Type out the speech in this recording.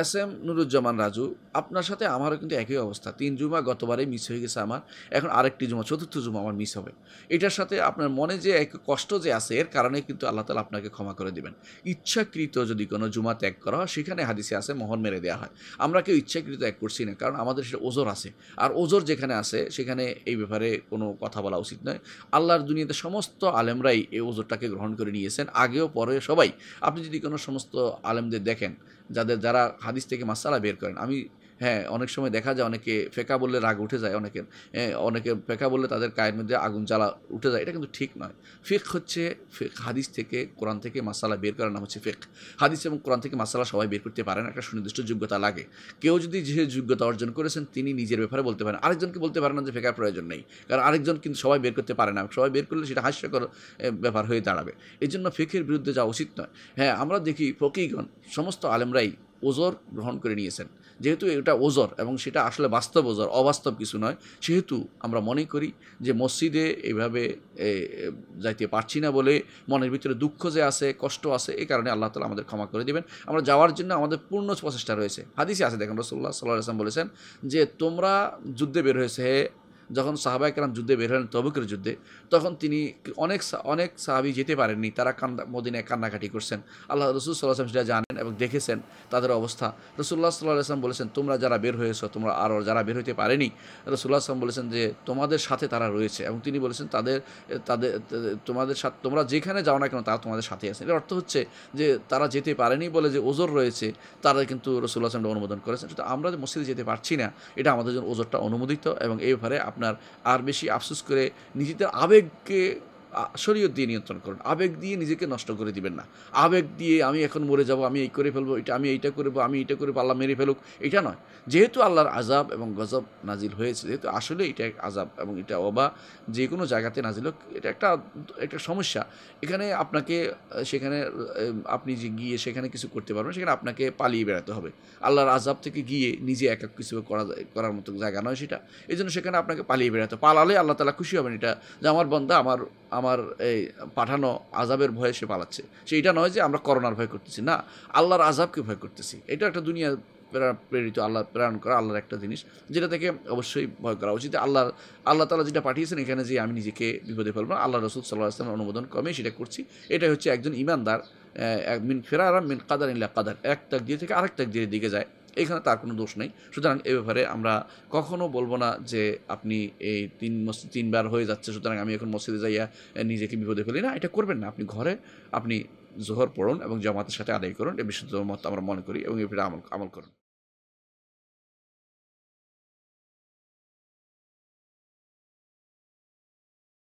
S M Nuruzzaman Raju আপনার সাথে আমারও কিন্তু একই অবস্থা তিন জুমা গতবারে মিস হয়ে গেছে আমার এখন আরেকটি জুমা চতুর্থ জুমা আমার মিস হবে এটার সাথে আপনার মনে যে এক কষ্ট যে আছে এর কারণে কিন্তু আল্লাহ তালা আপনাকে ক্ষমা করে দেবেন ইচ্ছাকৃত যদি কোনো জুমা ত্যাগ করা হয় সেখানে হাদিসে আছে মোহর মেরে দেওয়া হয় আমরা কেউ ইচ্ছাকৃত ত্যাগ করছি না কারণ আমাদের সেটা ওজোর আছে আর ওজোর যেখানে আছে সেখানে এই ব্যাপারে কোনো কথা বলা উচিত নয় আল্লাহর দুনিয়াতে সমস্ত আলেমরাই এই ওজোরটাকে গ্রহণ করে নিয়েছেন আগেও পরে সবাই আপনি যদি কোনো সমস্ত আলেমদের দেখেন যাদের যারা হাদিস থেকে মাসালা বের করেন আমি হ্যাঁ অনেক সময় দেখা যায় অনেকে ফেকা বললে রাগ উঠে যায় অনেকের হ্যাঁ, অনেকে ফেকা বললে তাদের কায়ের মধ্যে আগুন জ্বালা উঠে যায় এটা কিন্তু ঠিক নয় ফেক হচ্ছে ফেক হাদিস থেকে কোরআন থেকে মাসালা বের করার নাম হচ্ছে ফেক হাদিস এবং কোরআন থেকে মাসালা সবাই বের করতে পারেন একটা সুনির্দিষ্ট যোগ্যতা লাগে কেউ যদি যে যোগ্যতা অর্জন করেছেন তিনি নিজের ব্যাপারে বলতে পারেন আরেকজনকে বলতে পারেন না যে ফেকার প্রয়োজন নেই কারণ আরেকজন কিন্তু সবাই বের করতে পারে না সবাই বের করলে সেটা হাস্যকর ব্যাপার হয়ে দাঁড়াবে এই জন্য ফেকের বিরুদ্ধে যাওয়া উচিত নয় হ্যাঁ আমরা দেখি ফকিগণ সমস্ত আলেমরাই ওজর গ্রহণ করে নিয়েছেন যেহেতু এটা ওজর এবং সেটা আসলে বাস্তব ওজর অবাস্তব কিছু নয় সেহেতু আমরা মনে করি যে মসজিদে এইভাবে যাইতে পারছি না বলে মনের ভিতরে দুঃখ যে আছে কষ্ট আছে এই কারণে আল্লাহ তালা আমাদের ক্ষমা করে দেবেন আমরা যাওয়ার জন্য আমাদের পূর্ণ প্রচেষ্টা রয়েছে হাদিসে আছে দেখেন রসল্লাহ সাল্লাহ আসলাম বলেছেন যে তোমরা যুদ্ধে বের হয়েছে যখন সাহাবাইকরাম যুদ্ধে বের হলেন তবুকের যুদ্ধে তখন তিনি অনেক অনেক সাহাবি যেতে পারেননি তারা কান্দা মদিনায় কান্নাকাটি করছেন আল্লাহ রসুল আসলাম সেটা জানেন এবং দেখেছেন তাদের অবস্থা রসুল্লাহ সাল্লাহ আসলাম বলেছেন তোমরা যারা বের হয়েছো তোমরা আরও যারা বের হতে পারেনি রসুল্লাহ আসলাম বলেছেন যে তোমাদের সাথে তারা রয়েছে এবং তিনি বলেছেন তাদের তাদের তোমাদের সাথে তোমরা যেখানে যাও না কেন তারা তোমাদের সাথে আছেন এর অর্থ হচ্ছে যে তারা যেতে পারেনি বলে যে ওজোর রয়েছে তারা কিন্তু রসুল্লাহ আসলামটা অনুমোদন করেছেন আমরা যে মসজিদে যেতে পারছি না এটা আমাদের জন্য ওজোরটা অনুমোদিত এবং এই ব্যাপারে আপনি আপনার আর বেশি আফসোস করে নিজেদের আবেগকে শরীয়ত দিয়ে নিয়ন্ত্রণ করুন আবেগ দিয়ে নিজেকে নষ্ট করে দিবেন না আবেগ দিয়ে আমি এখন মরে যাব আমি এই করে ফেলবো এটা আমি এইটা করবো আমি এইটা করবো আল্লাহ মেরে ফেলুক এটা নয় যেহেতু আল্লাহর আজাব এবং গজব নাজিল হয়েছে যেহেতু আসলে এটা এক আজাব এবং এটা অবা যে কোনো জায়গাতে নাজিল হোক এটা একটা একটা সমস্যা এখানে আপনাকে সেখানে আপনি যে গিয়ে সেখানে কিছু করতে পারবেন সেখানে আপনাকে পালিয়ে বেড়াতে হবে আল্লাহর আজাব থেকে গিয়ে নিজে এক এক কিছু করা করার মতো জায়গা নয় সেটা এই জন্য সেখানে আপনাকে পালিয়ে বেড়াতে পালালে আল্লাহ তালা খুশি হবেন এটা যে আমার বন্ধা আমার আমার এই পাঠানো আজাবের ভয়ে সে পালাচ্ছে সে এটা নয় যে আমরা করোনার ভয় করতেছি না আল্লাহর আজাবকে ভয় করতেছি এটা একটা দুনিয়া প্রেরিত আল্লাহ প্রেরণ করা আল্লাহর একটা জিনিস যেটা থেকে অবশ্যই ভয় করা উচিত আল্লাহর আল্লাহ তালা যেটা পাঠিয়েছেন এখানে যে আমি নিজেকে বিপদে ফেলবো আল্লাহ রসুল সাল্লাহ আসলামের অনুমোদন কমে সেটা করছি এটাই হচ্ছে একজন ইমানদার মিন ফেরার মিন কাদার ইল্লা কাদার এক তাক দিয়ে থেকে আরেক তাক দিয়ে দিকে যায় এখানে তার কোনো দোষ নেই সুতরাং এ ব্যাপারে আমরা কখনো বলবো না যে আপনি এই তিন মসজিদ তিনবার হয়ে যাচ্ছে সুতরাং আমি এখন মসজিদে যাইয়া নিজেকে বিপদে ফেলি না এটা করবেন না আপনি ঘরে আপনি জোহর পড়ুন এবং জামাতের সাথে আদায় করুন এ বিশুদ্ধ মত আমরা মনে করি এবং এ আমল আমল করুন